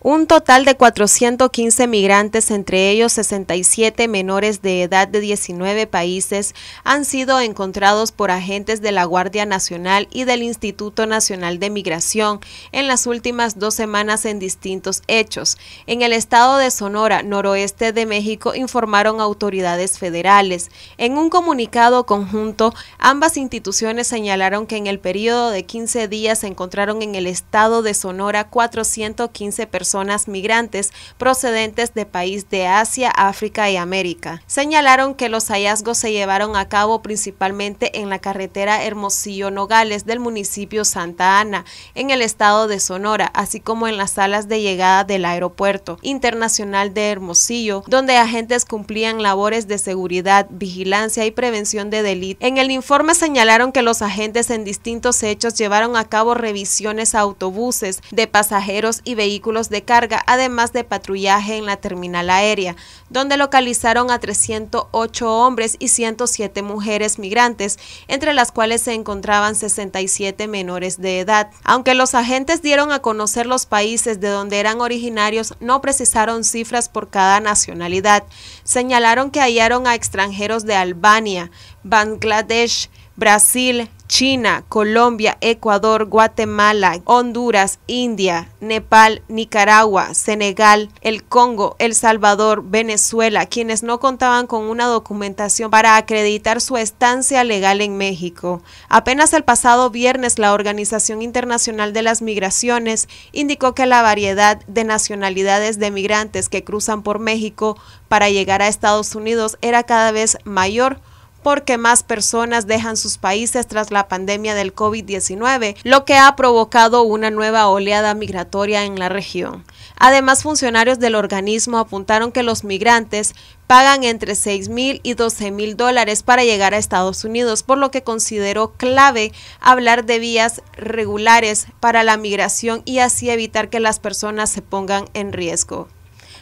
Un total de 415 migrantes, entre ellos 67 menores de edad de 19 países, han sido encontrados por agentes de la Guardia Nacional y del Instituto Nacional de Migración en las últimas dos semanas en distintos hechos. En el estado de Sonora, noroeste de México, informaron autoridades federales. En un comunicado conjunto, ambas instituciones señalaron que en el periodo de 15 días se encontraron en el estado de Sonora 415 personas personas migrantes procedentes de países de Asia, África y América. Señalaron que los hallazgos se llevaron a cabo principalmente en la carretera Hermosillo Nogales del municipio Santa Ana, en el estado de Sonora, así como en las salas de llegada del aeropuerto internacional de Hermosillo, donde agentes cumplían labores de seguridad, vigilancia y prevención de delitos. En el informe señalaron que los agentes en distintos hechos llevaron a cabo revisiones a autobuses de pasajeros y vehículos de carga, además de patrullaje en la terminal aérea, donde localizaron a 308 hombres y 107 mujeres migrantes, entre las cuales se encontraban 67 menores de edad. Aunque los agentes dieron a conocer los países de donde eran originarios, no precisaron cifras por cada nacionalidad. Señalaron que hallaron a extranjeros de Albania, Bangladesh, Brasil, China, Colombia, Ecuador, Guatemala, Honduras, India, Nepal, Nicaragua, Senegal, el Congo, El Salvador, Venezuela, quienes no contaban con una documentación para acreditar su estancia legal en México. Apenas el pasado viernes la Organización Internacional de las Migraciones indicó que la variedad de nacionalidades de migrantes que cruzan por México para llegar a Estados Unidos era cada vez mayor, porque más personas dejan sus países tras la pandemia del COVID-19, lo que ha provocado una nueva oleada migratoria en la región. Además, funcionarios del organismo apuntaron que los migrantes pagan entre 6 mil y 12 mil dólares para llegar a Estados Unidos, por lo que consideró clave hablar de vías regulares para la migración y así evitar que las personas se pongan en riesgo.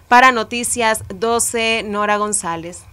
Para Noticias 12, Nora González.